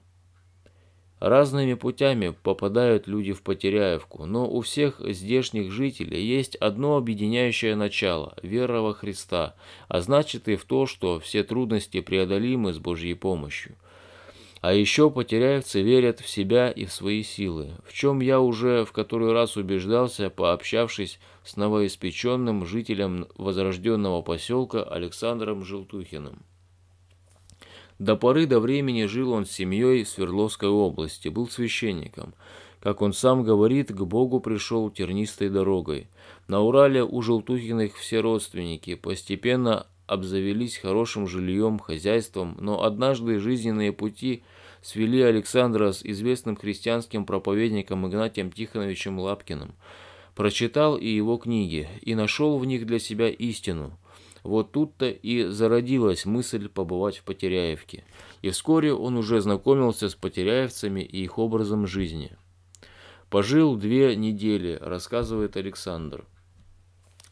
Разными путями попадают люди в Потеряевку, но у всех здешних жителей есть одно объединяющее начало – вера во Христа, а значит и в то, что все трудности преодолимы с Божьей помощью. А еще потеряевцы верят в себя и в свои силы, в чем я уже в который раз убеждался, пообщавшись с новоиспеченным жителем возрожденного поселка Александром Желтухиным. До поры до времени жил он с семьей в Свердловской области, был священником. Как он сам говорит, к Богу пришел тернистой дорогой. На Урале у Желтухиных все родственники, постепенно обзавелись хорошим жильем, хозяйством, но однажды жизненные пути свели Александра с известным христианским проповедником Игнатием Тихоновичем Лапкиным. Прочитал и его книги, и нашел в них для себя истину – вот тут-то и зародилась мысль побывать в Потеряевке. И вскоре он уже знакомился с потеряевцами и их образом жизни. «Пожил две недели», – рассказывает Александр.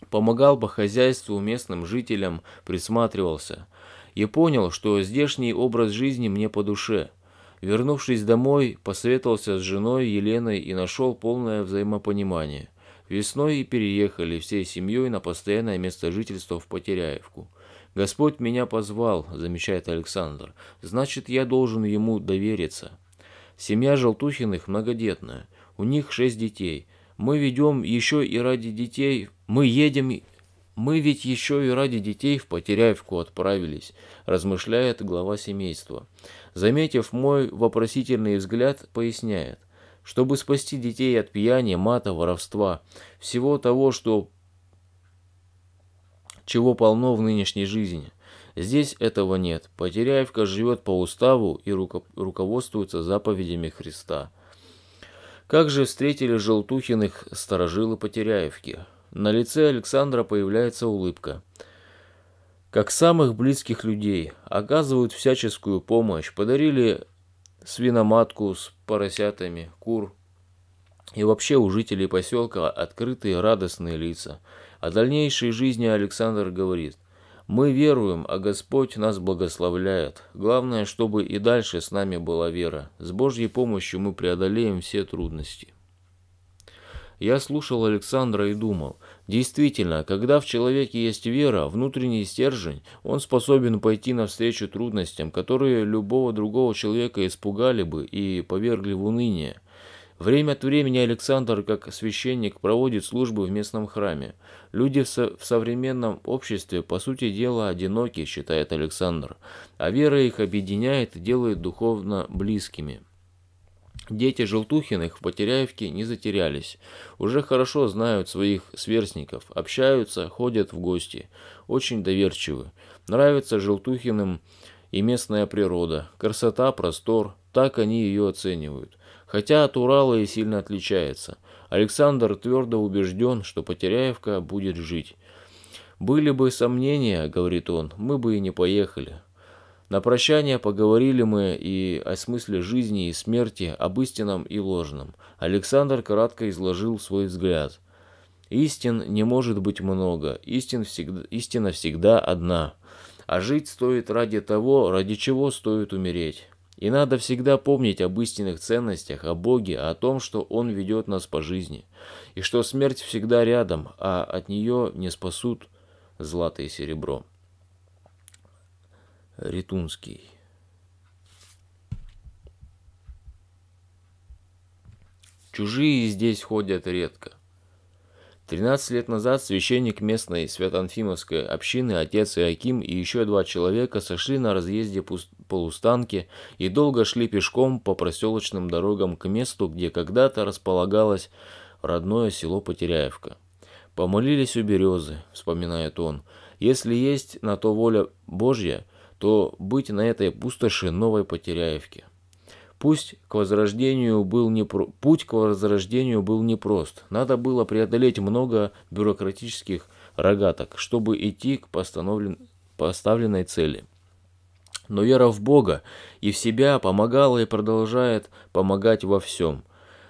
Помогал по хозяйству местным жителям, присматривался. И понял, что здешний образ жизни мне по душе – Вернувшись домой, посоветовался с женой Еленой и нашел полное взаимопонимание. Весной и переехали всей семьей на постоянное место жительства в Потеряевку. «Господь меня позвал», – замечает Александр, – «значит, я должен ему довериться». Семья Желтухиных многодетная, у них шесть детей. Мы ведем еще и ради детей, мы едем «Мы ведь еще и ради детей в Потеряевку отправились», – размышляет глава семейства. Заметив мой вопросительный взгляд, поясняет чтобы спасти детей от пьяни, мата, воровства, всего того, что чего полно в нынешней жизни. Здесь этого нет. Потеряевка живет по уставу и руководствуется заповедями Христа. Как же встретили Желтухиных сторожилы Потеряевки? На лице Александра появляется улыбка. Как самых близких людей, оказывают всяческую помощь, подарили свиноматку с поросятами, кур. И вообще у жителей поселка открытые радостные лица. О дальнейшей жизни Александр говорит. Мы веруем, а Господь нас благословляет. Главное, чтобы и дальше с нами была вера. С Божьей помощью мы преодолеем все трудности. Я слушал Александра и думал – Действительно, когда в человеке есть вера, внутренний стержень, он способен пойти навстречу трудностям, которые любого другого человека испугали бы и повергли в уныние. Время от времени Александр, как священник, проводит службы в местном храме. Люди в, со в современном обществе, по сути дела, одиноки, считает Александр, а вера их объединяет и делает духовно близкими. Дети Желтухиных в Потеряевке не затерялись. Уже хорошо знают своих сверстников, общаются, ходят в гости. Очень доверчивы. Нравится Желтухиным и местная природа. Красота, простор. Так они ее оценивают. Хотя от Урала и сильно отличается. Александр твердо убежден, что Потеряевка будет жить. «Были бы сомнения, — говорит он, — мы бы и не поехали. На прощание поговорили мы и о смысле жизни и смерти, об истинном и ложном. Александр кратко изложил свой взгляд. «Истин не может быть много, истин всегда, истина всегда одна. А жить стоит ради того, ради чего стоит умереть». И надо всегда помнить об истинных ценностях, о Боге, о том, что Он ведет нас по жизни, и что смерть всегда рядом, а от нее не спасут злато и серебро. Ритунский. Чужие здесь ходят редко. 13 лет назад священник местной Святоанфимовской общины, отец Иаким и еще два человека сошли на разъезде полустанки и долго шли пешком по проселочным дорогам к месту, где когда-то располагалось родное село Потеряевка. «Помолились у березы», — вспоминает он. «Если есть на то воля Божья, то быть на этой пустоши новой Потеряевки. Пусть к возрождению был не Путь к возрождению был непрост. Надо было преодолеть много бюрократических рогаток, чтобы идти к постановлен... поставленной цели. Но вера в Бога и в себя помогала и продолжает помогать во всем.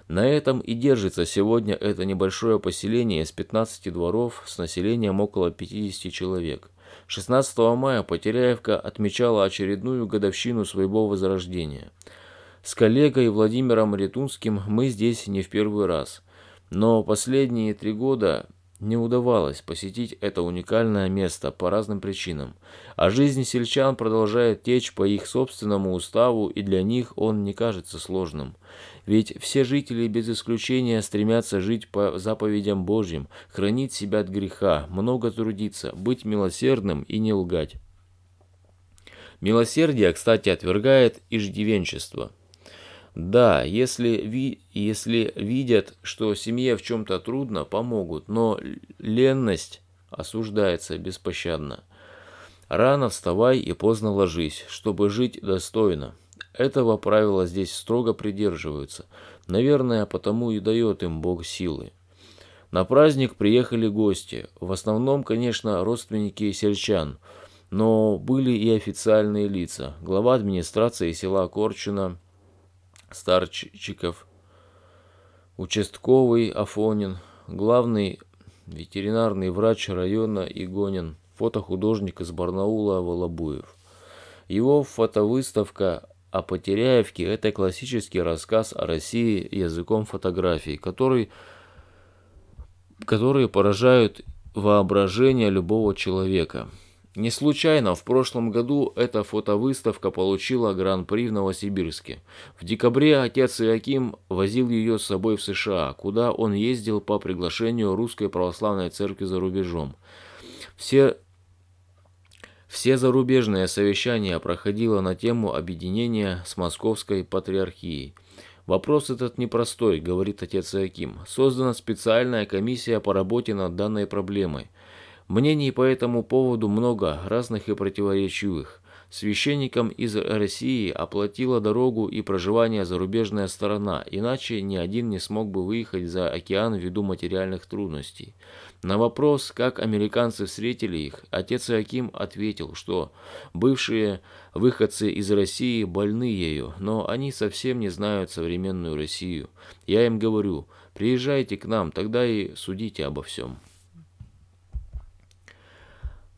На этом и держится сегодня это небольшое поселение из 15 дворов с населением около 50 человек – 16 мая Потеряевка отмечала очередную годовщину своего возрождения. С коллегой Владимиром Ретунским мы здесь не в первый раз, но последние три года не удавалось посетить это уникальное место по разным причинам, а жизнь сельчан продолжает течь по их собственному уставу, и для них он не кажется сложным. Ведь все жители без исключения стремятся жить по заповедям Божьим, хранить себя от греха, много трудиться, быть милосердным и не лгать. Милосердие, кстати, отвергает иждивенчество. Да, если, ви, если видят, что семье в чем-то трудно, помогут, но ленность осуждается беспощадно. Рано вставай и поздно ложись, чтобы жить достойно. Этого правила здесь строго придерживаются. Наверное, потому и дает им Бог силы. На праздник приехали гости, в основном, конечно, родственники сельчан, но были и официальные лица. Глава администрации села Корчина, Старчиков, участковый Афонин, главный ветеринарный врач района Игонин, фотохудожник из Барнаула Волобуев. Его фотовыставка о а Потеряевке – это классический рассказ о России языком фотографий, который, которые поражают воображение любого человека. Не случайно в прошлом году эта фотовыставка получила гран-при в Новосибирске. В декабре отец Иаким возил ее с собой в США, куда он ездил по приглашению Русской Православной Церкви за рубежом. Все все зарубежные совещания проходило на тему объединения с Московской Патриархией. Вопрос этот непростой, говорит отец Иаким. Создана специальная комиссия по работе над данной проблемой. Мнений по этому поводу много, разных и противоречивых. Священникам из России оплатила дорогу и проживание зарубежная сторона, иначе ни один не смог бы выехать за океан ввиду материальных трудностей. На вопрос, как американцы встретили их, отец Аким ответил, что бывшие выходцы из России больны ею, но они совсем не знают современную Россию. Я им говорю, приезжайте к нам, тогда и судите обо всем.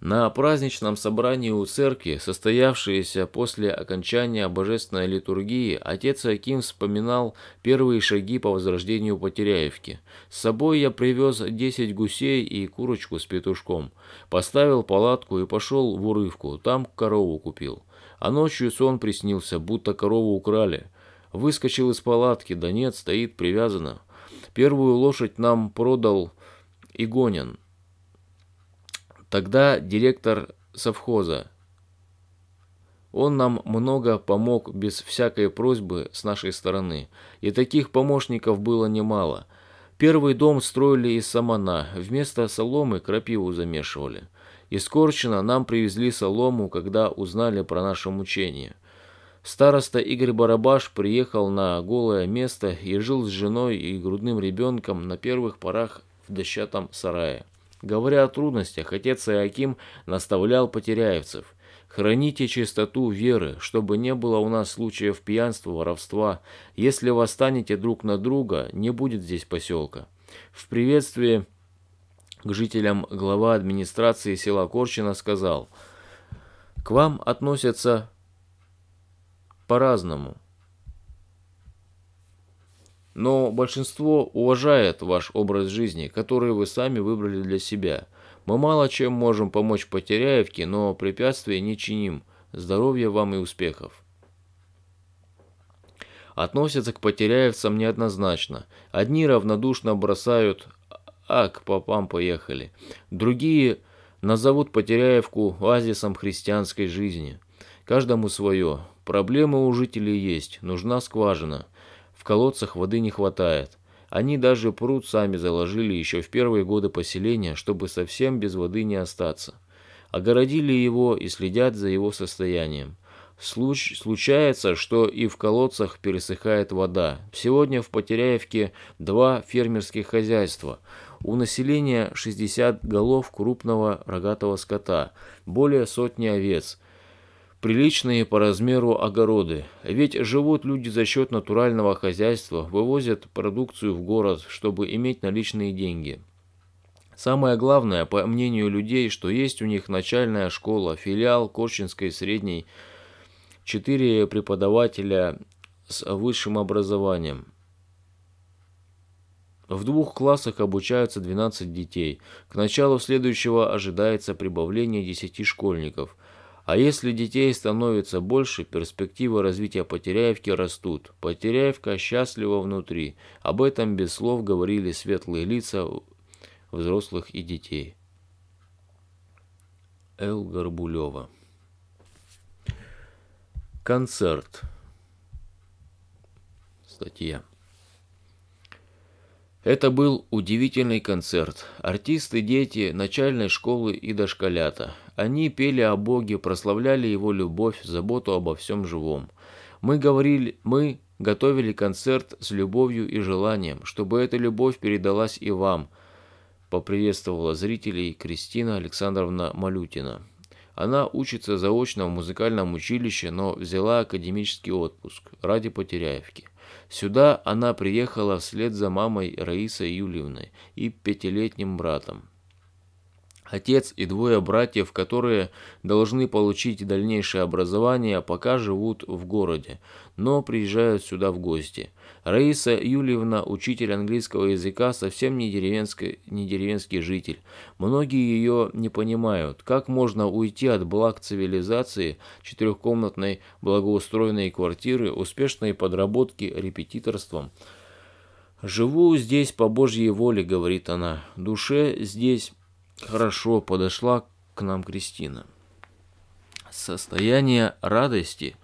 На праздничном собрании у церкви, состоявшееся после окончания божественной литургии, отец Аким вспоминал первые шаги по возрождению Потеряевки. С собой я привез 10 гусей и курочку с петушком. Поставил палатку и пошел в урывку, там корову купил. А ночью сон приснился, будто корову украли. Выскочил из палатки, да нет, стоит привязана. Первую лошадь нам продал Игонин. Тогда директор совхоза. Он нам много помог без всякой просьбы с нашей стороны, и таких помощников было немало. Первый дом строили из самана, вместо соломы крапиву замешивали. Искорчено нам привезли солому, когда узнали про наше мучение. Староста Игорь Барабаш приехал на голое место и жил с женой и грудным ребенком на первых порах в дощатом сарае. Говоря о трудностях, отец Иаким наставлял потеряевцев. «Храните чистоту веры, чтобы не было у нас случаев пьянства, воровства. Если восстанете друг на друга, не будет здесь поселка». В приветствии к жителям глава администрации села Корчина сказал, «К вам относятся по-разному. Но большинство уважает ваш образ жизни, который вы сами выбрали для себя. Мы мало чем можем помочь Потеряевке, но препятствий не чиним. Здоровья вам и успехов. Относятся к потеряевцам неоднозначно. Одни равнодушно бросают «А, к попам поехали». Другие назовут Потеряевку оазисом христианской жизни. Каждому свое. Проблемы у жителей есть, нужна скважина – в колодцах воды не хватает. Они даже пруд сами заложили еще в первые годы поселения, чтобы совсем без воды не остаться. Огородили его и следят за его состоянием. Случ... Случается, что и в колодцах пересыхает вода. Сегодня в Потеряевке два фермерских хозяйства. У населения 60 голов крупного рогатого скота, более сотни овец – приличные по размеру огороды. Ведь живут люди за счет натурального хозяйства, вывозят продукцию в город, чтобы иметь наличные деньги. Самое главное, по мнению людей, что есть у них начальная школа, филиал Корчинской средней, четыре преподавателя с высшим образованием. В двух классах обучаются 12 детей. К началу следующего ожидается прибавление 10 школьников – а если детей становится больше, перспективы развития Потеряевки растут. Потеряевка счастлива внутри. Об этом без слов говорили светлые лица взрослых и детей. Эл Горбулева Концерт Статья это был удивительный концерт. Артисты, дети, начальной школы и дошколята. Они пели о Боге, прославляли Его любовь, заботу обо всем живом. Мы говорили, мы готовили концерт с любовью и желанием, чтобы эта любовь передалась и вам, поприветствовала зрителей Кристина Александровна Малютина. Она учится заочно в музыкальном училище, но взяла академический отпуск ради Потеряевки. Сюда она приехала вслед за мамой Раисой Юлиевной и пятилетним братом. Отец и двое братьев, которые должны получить дальнейшее образование, пока живут в городе, но приезжают сюда в гости. Раиса Юлиевна, учитель английского языка, совсем не деревенский, не деревенский житель. Многие ее не понимают. Как можно уйти от благ цивилизации, четырехкомнатной благоустроенной квартиры, успешной подработки репетиторством? «Живу здесь по Божьей воле», — говорит она. «Душе здесь Хорошо подошла к нам Кристина. Состояние радости,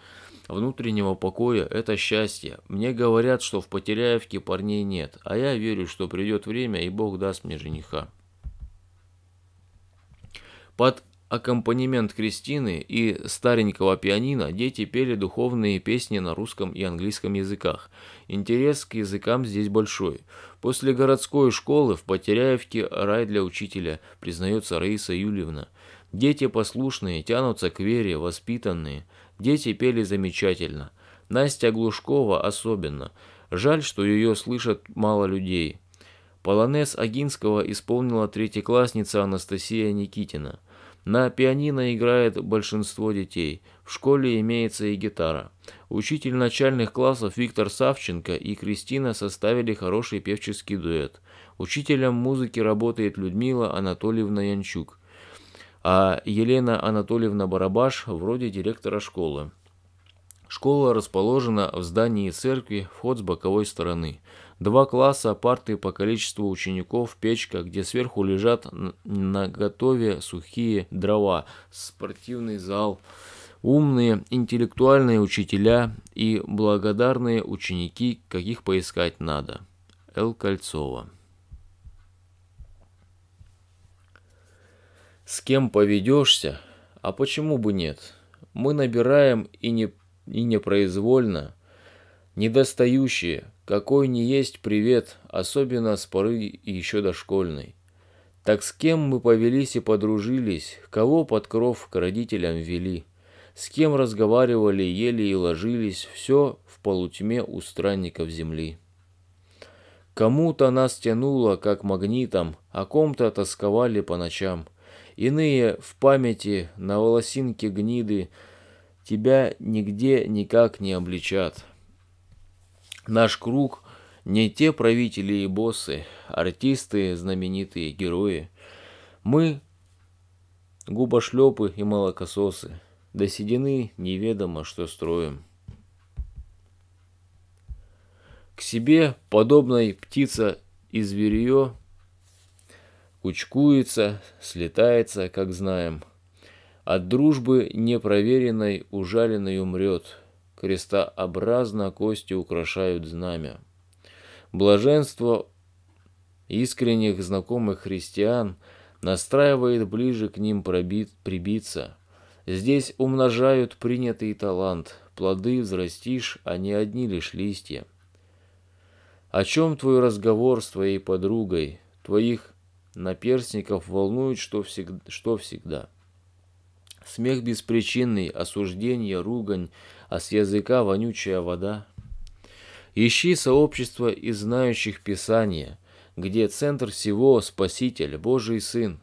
внутреннего покоя – это счастье. Мне говорят, что в Потеряевке парней нет, а я верю, что придет время, и Бог даст мне жениха. Под аккомпанемент Кристины и старенького пианино дети пели духовные песни на русском и английском языках. Интерес к языкам здесь большой. После городской школы в Потеряевке рай для учителя, признается Раиса Юльевна. Дети послушные, тянутся к вере, воспитанные. Дети пели замечательно. Настя Глушкова особенно. Жаль, что ее слышат мало людей. Полонез Агинского исполнила третьеклассница Анастасия Никитина – на пианино играет большинство детей. В школе имеется и гитара. Учитель начальных классов Виктор Савченко и Кристина составили хороший певческий дуэт. Учителем музыки работает Людмила Анатольевна Янчук, а Елена Анатольевна Барабаш вроде директора школы. Школа расположена в здании церкви, вход с боковой стороны. Два класса, парты по количеству учеников, печка, где сверху лежат на готове сухие дрова, спортивный зал, умные интеллектуальные учителя и благодарные ученики, каких поискать надо. Л. Кольцова С кем поведешься? А почему бы нет? Мы набираем и не и непроизвольно недостающие, какой не есть привет, особенно с поры еще дошкольной. Так с кем мы повелись и подружились, кого под кров к родителям вели, с кем разговаривали, ели и ложились, все в полутьме у странников земли. Кому-то нас тянуло, как магнитом, а ком-то тосковали по ночам. Иные в памяти на волосинке гниды тебя нигде никак не обличат. Наш круг не те правители и боссы, артисты, знаменитые герои. Мы губошлепы и молокососы. До седины неведомо, что строим. К себе подобной птица и зверье кучкуется, слетается, как знаем. От дружбы непроверенной ужаленной умрет – крестообразно кости украшают знамя. Блаженство искренних знакомых христиан настраивает ближе к ним пробит, прибиться. Здесь умножают принятый талант, плоды взрастишь, а не одни лишь листья. О чем твой разговор с твоей подругой, твоих наперстников волнует, что, всег... что всегда. Смех беспричинный, осуждение, ругань – а с языка вонючая вода. Ищи сообщество из знающих Писания, где центр всего Спаситель, Божий Сын.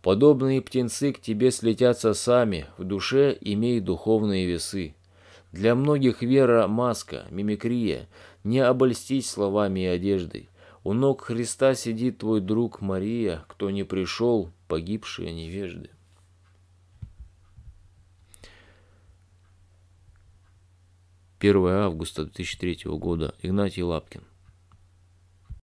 Подобные птенцы к тебе слетятся сами, в душе имей духовные весы. Для многих вера – маска, мимикрия, не обольстись словами и одеждой. У ног Христа сидит твой друг Мария, кто не пришел, погибшие невежды. 1 августа 2003 года. Игнатий Лапкин.